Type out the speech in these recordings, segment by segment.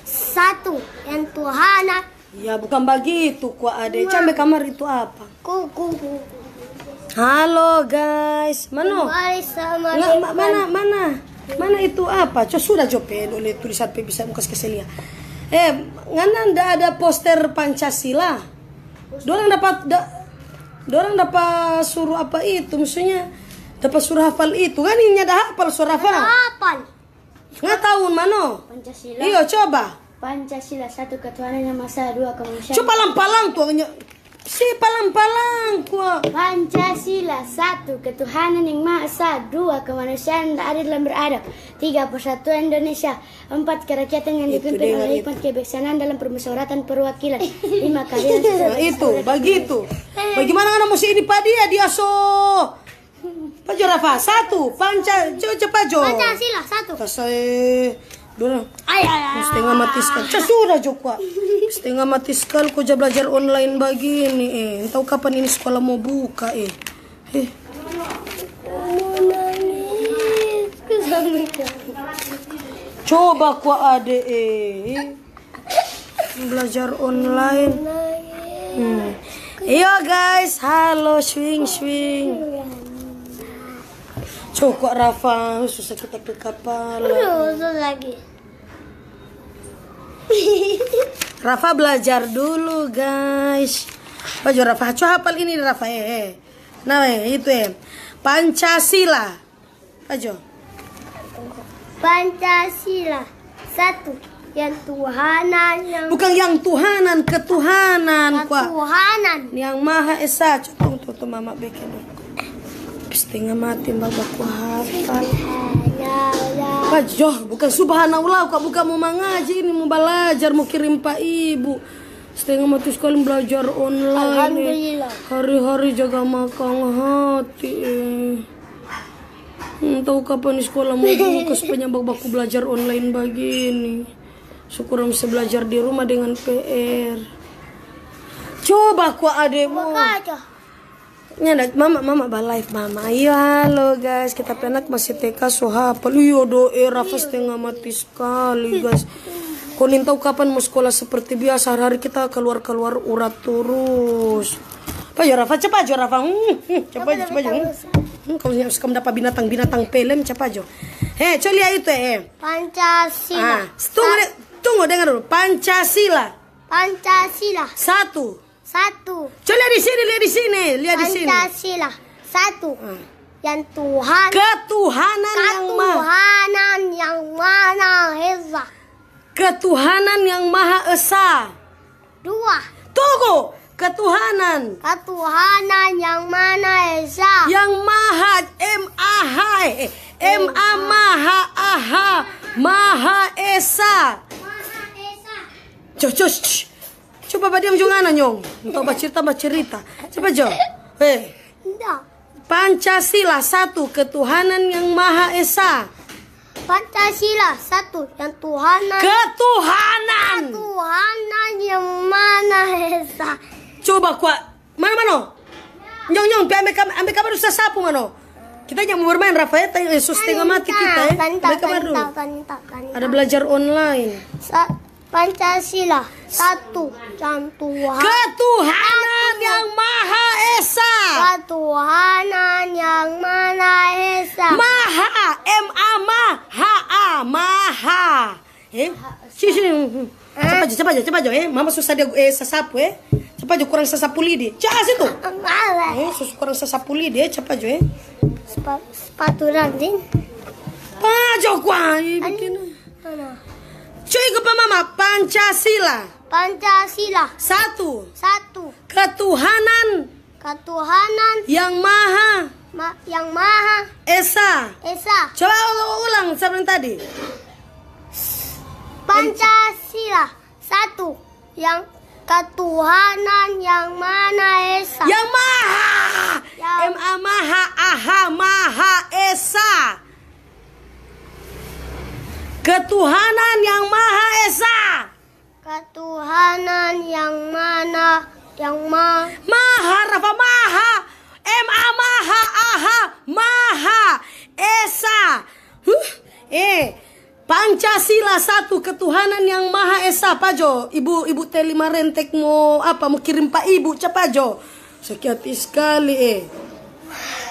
Satu, yang Tuhana. Ya bukan begitu kok ada Cambe kamar itu apa? Kuku. Halo guys, mano? mana mana? Mana itu apa? Cok sudah copet oleh tulisan bisa muka keselia. Eh, ngana ndak ada poster Pancasila? Dorang dapat da, dorang dapat suruh apa itu maksudnya? Dapat suruh hafal itu kan ini ada hafal suruh hafal. Hafal. Nggak tahu mana? Pancasila. Iya, coba. Pancasila satu ketuhanan yang masa dua kemanusiaan. Coba palang-palang tuanya. Si palang-palang kuah. Pancasila satu ketuhanan yang maha dua kemanusiaan tak ada dalam beradab tiga persatuan Indonesia empat kerakyatan yang dipimpin oleh hikmat kebijaksanaan dalam permusyawaratan perwakilan lima kalian itu begitu. itu. Bagaimana anak musik ini ya dia so Pajo Rafa, satu. Panca, jo, jo, Pajo. Pancasila, satu. Kasai. Eh, dua. Ay, ay, ay. Setengah sekali. Cacura, Jo, kuat. Setengah matiskal, ko ja belajar online bagi ini, eh. Entau kapan ini sekolah mau buka, eh. Eh. Coba ku ade, eh. Belajar online. Hmm. Yo iya, guys, halo swing swing. Cukup Rafa, susah kita ke kapal. Susah lagi. Rafa belajar dulu guys. Baju Rafa, coba hafal ini Rafa eh. Nah itu eh. Pancasila. Baju. Pancasila satu yang Tuhanan yang bukan yang Tuhanan ketuhanan yang Tuhanan yang Maha Esa coba tuh, mama bikin setengah mati mbak baku hafal Pajoh, bukan subhanallah, kok bukan mau mengaji ini mau belajar mau kirim pak ibu setengah mati sekali belajar online hari-hari jaga makan hati hmm, tahu kapan di sekolah mau bungkus mbak baku belajar online begini syukur bisa belajar di rumah dengan PR coba aku ademu Nya ada mama mama balai, mama. Ayo iya, halo guys, kita penak masih TK Perlu Iya doe Rafa iya. setengah mati sekali guys. Kau tahu kapan mau sekolah seperti biasa hari, kita keluar keluar urat terus. Pak ya Rafa cepat aja Rafa. Hmm, hmm. cepat aja cepat aja. Hmm, kamu harus kamu dapat binatang binatang pelem cepat aja. Hei, coba lihat itu e. eh. Pancasila. Ah, tunggu, tunggu dengar dulu. Pancasila. Pancasila. Satu. Satu. Coba lihat di sini, lihat di sini, lihat di sini. Pancasila. Satu. Hmm. Yang Tuhan. Ketuhanan, yang maha. Ketuhanan yang maha esa. Ketuhanan yang maha esa. Dua. Tunggu. Ketuhanan. Ketuhanan yang mana esa? Yang maha M A H -E. M A maha h maha esa. Maha esa. cus, cus. Coba badiam jongana nyong. cerita bercerita cerita. Coba jo. Hei. Pancasila satu ketuhanan yang maha esa. Pancasila satu yang Tuhanan. Ketuhanan. Ketuhanan yang mana esa. Coba kuat. Mana mana? Nyong nyong, pi ambil kamar, ambil kamar usah sapu mano. Kita jangan bermain Rafael, Yesus tengah mati kita ya. Ambil Ada belajar online. Pancasila satu dan Tuhan ketuhanan satu. yang maha esa ketuhanan yang maha esa maha m a m a h a maha eh sih cepat aja cepat aja cepat aja eh mama susah dia eh sesapu eh cepat aja kurang sesapu lidi cak ah, situ eh susah kurang sesapu lidi eh cepat aja eh sepatu ranting Pajok wah bikin. Cuy ke mama Pancasila. Pancasila. Satu. Satu. Ketuhanan. Ketuhanan. Yang maha. Ma yang maha. Esa. Esa. Coba ulang sebelum tadi. Pancasila. Satu. Yang ketuhanan yang mana esa? Yang maha. Yang... M A maha aha maha esa. Ketuhanan yang Maha Esa. Ketuhanan yang mana yang ma Maha Rafa Maha M A Maha Aha Maha Esa huh, eh Pancasila satu ketuhanan yang Maha Esa Jo, Ibu Ibu Telima Rentek mau apa mau kirim Pak Ibu cepat Jo sekiatis sekali eh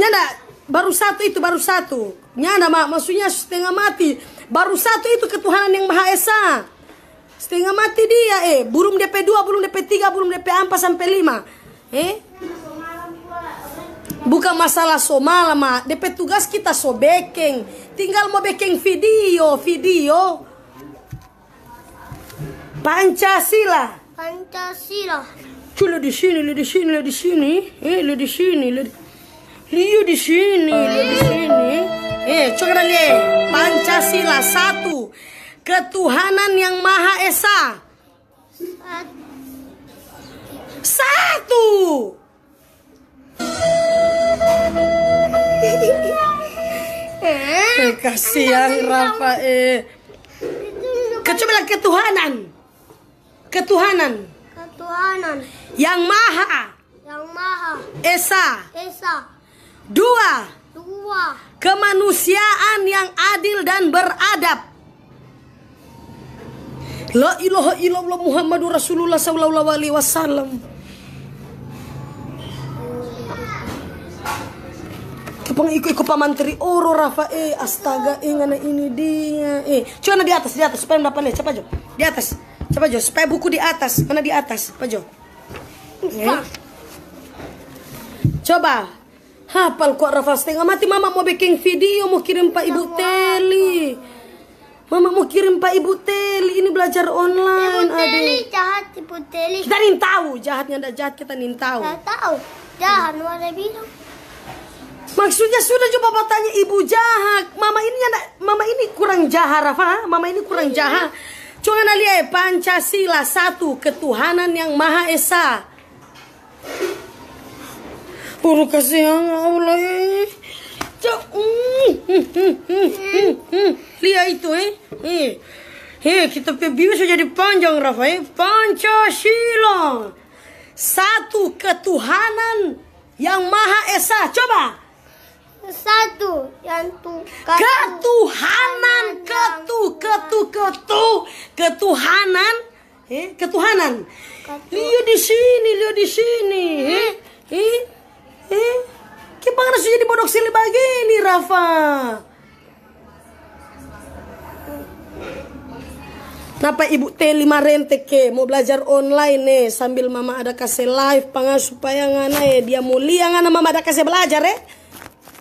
Nyadak baru satu itu baru satu nyana mak maksudnya setengah mati baru satu itu ketuhanan yang maha esa setengah mati dia eh burung DP 2 burung DP 3 burung DP 4 sampai 5 eh bukan masalah somala mak DP tugas kita so tinggal mau bekeng video video Pancasila Pancasila Cule di sini, di sini, di sini, eh, di sini, di sini. Liu di sini, Liu di sini. Eh, coba nih. Pancasila satu. Ketuhanan yang Maha Esa. Satu. Eh, eh kasihan Rafa eh. Kecuali ketuhanan. Ketuhanan. Ketuhanan. Yang Maha. Yang Maha. Esa. Esa. Dua. Dua. Kemanusiaan yang adil dan beradab. La ilaha illallah Muhammadur Rasulullah sallallahu alaihi wasallam. Kepang ikut iku pamantri oro Rafa eh astaga eh ngana ini dia eh cuman di atas di atas supaya mendapat nih cepat jo di atas cepat jo supaya buku di atas mana di atas cepat jo eh. coba Hafal kok Rafa setengah mati mama mau bikin video mau kirim Pak Ibu Teli. Mama mau kirim Pak Ibu Teli ini belajar online. Ibu Teli jahat Ibu Teli. Kita nih tahu jahatnya ada jahat kita nih tahu. Tidak tahu. Jahat warna biru. Maksudnya sudah coba tanya ibu jahat. Mama ini ada mama ini kurang jahat Rafa. Mama ini kurang iya. jahat. jahat. Cuma Pancasila satu ketuhanan yang maha esa. Puro kasi ang aula eh. Tiyak. Hmm, hmm, hmm, Lia itu eh. Eh. Eh, kita bisa jadi panjang Rafa eh. Pancasila. Satu ketuhanan yang Maha Esa. Coba. Satu yang tu ketuhanan ketu ketu ketu ketuhanan eh ketuhanan. Lihat di sini, lihat di sini. Eh, eh. Eh, gimana sih jadi bodoh sili begini Rafa? Napa ibu T5 rente ke mau belajar online nih sambil mama ada kasih live pangan supaya ngana eh dia mulia ngana mama ada kasih belajar eh.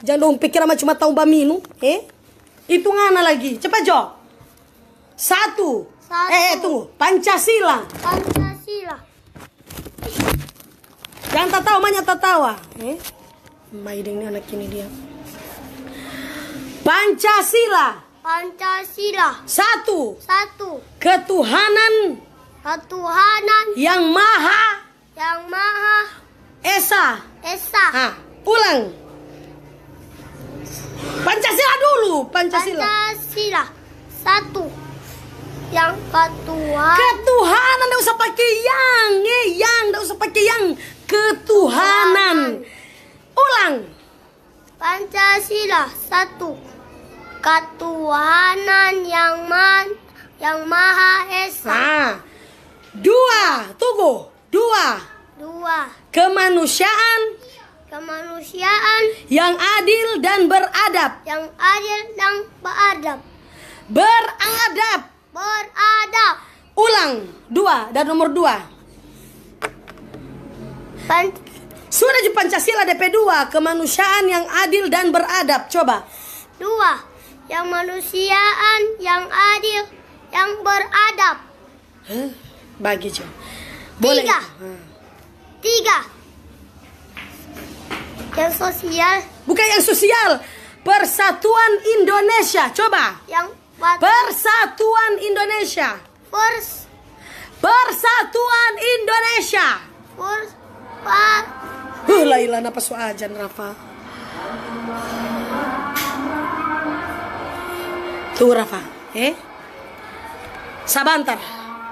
Jangan dong pikir sama cuma tahu baminu eh. Itu ngana lagi. Cepat Jo. Satu. Satu. Eh, eh tunggu. Pancasila. Pancasila. Jangan tertawa, banyak tertawa. Eh? ini anak ini dia. Pancasila. Pancasila. Satu. Satu. Ketuhanan. Ketuhanan. Yang Maha. Yang Maha. Esa. Esa. Ah, pulang. Pancasila dulu, Pancasila. Pancasila. Satu. Yang ketuhanan. Ketuhanan enggak usah pakai yang, eh, yang enggak usah pakai yang ketuhanan. Ulang. Pancasila satu ketuhanan yang man yang maha esa. Nah, dua, tunggu. Dua. Dua. Kemanusiaan kemanusiaan yang adil dan beradab. Yang adil dan beradab. Beradab. Beradab. Ulang dua dan nomor dua. Pan di Pancasila DP2 Kemanusiaan yang adil dan beradab Coba Dua Yang manusiaan yang adil Yang beradab huh? Bagi coba Boleh. Tiga hmm. Tiga Yang sosial Bukan yang sosial Persatuan Indonesia Coba Yang Persatuan Indonesia Pers Persatuan wala na napasua dyan, Rafa. Tu, Rafa. Eh? Ya. Sabantar.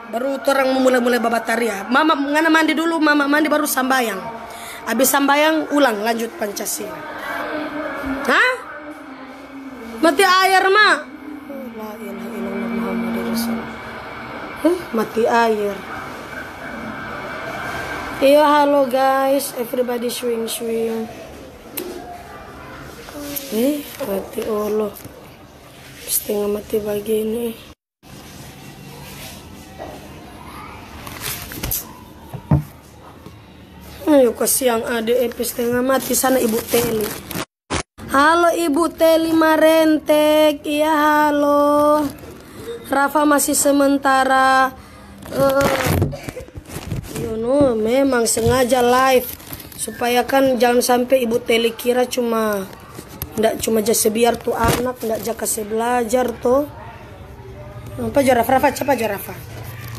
Baru orang mulai-mulai ya. Mama, ngana mandi dulu, mama mandi baru sambayang. Habis sambayang, ulang lanjut Pancasila. Hah? Mati air, ma. La ilaha illallah Huh? Mati air. Yo, iya, halo guys, everybody swing swing. Eh, mati Allah. Pasti nga mati bagi ini. Ayo kasih yang ade eh, pasti mati sana ibu teli. Halo ibu teli marentek, iya halo. Rafa masih sementara. Uh, Nuno memang sengaja live supaya kan jangan sampai ibu teli kira cuma ndak cuma jasa biar tuh anak ndak kasih belajar tuh apa jo Rafa Rafa cepat jo Rafa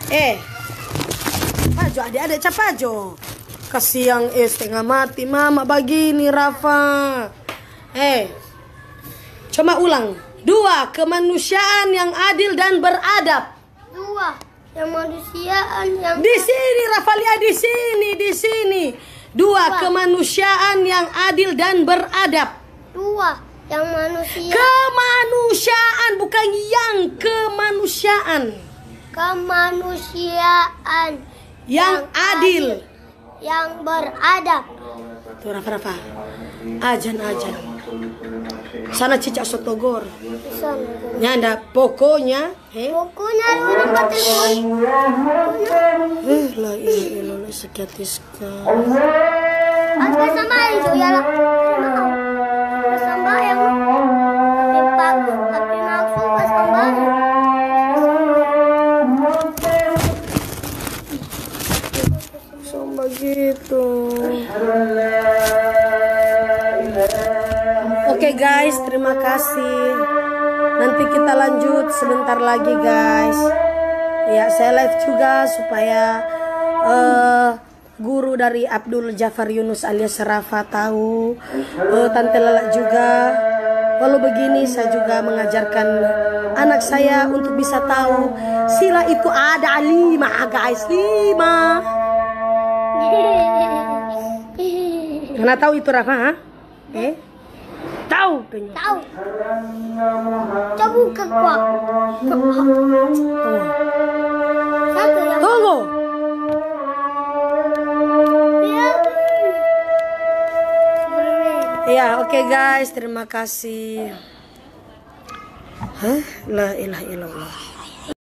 eh jo ada ada capa jo yang eh setengah mati mama bagi ini Rafa eh cuma ulang dua kemanusiaan yang adil dan beradab dua yang manusiaan yang di sini Rafalia di sini di sini dua, dua kemanusiaan yang adil dan beradab dua yang manusia kemanusiaan bukan yang kemanusiaan kemanusiaan yang, yang adil. adil yang beradab tuh Rafa Rafa ajan ajan sana cicak sotogor nyanda pokoknya he pokoknya eh la ini illallah sekatis sama itu ya lah nanti kita lanjut sebentar lagi guys ya saya live juga supaya uh, guru dari Abdul Jafar Yunus alias Rafa tahu uh, Tante Lala juga walau begini saya juga mengajarkan anak saya untuk bisa tahu sila itu ada lima guys lima karena tahu itu Rafa ha? eh Tahu penyu. Tahu. Coba ke kuah. Satu yang Tunggu. Ya, oke okay guys, terima kasih. Hah? La ilaha illallah.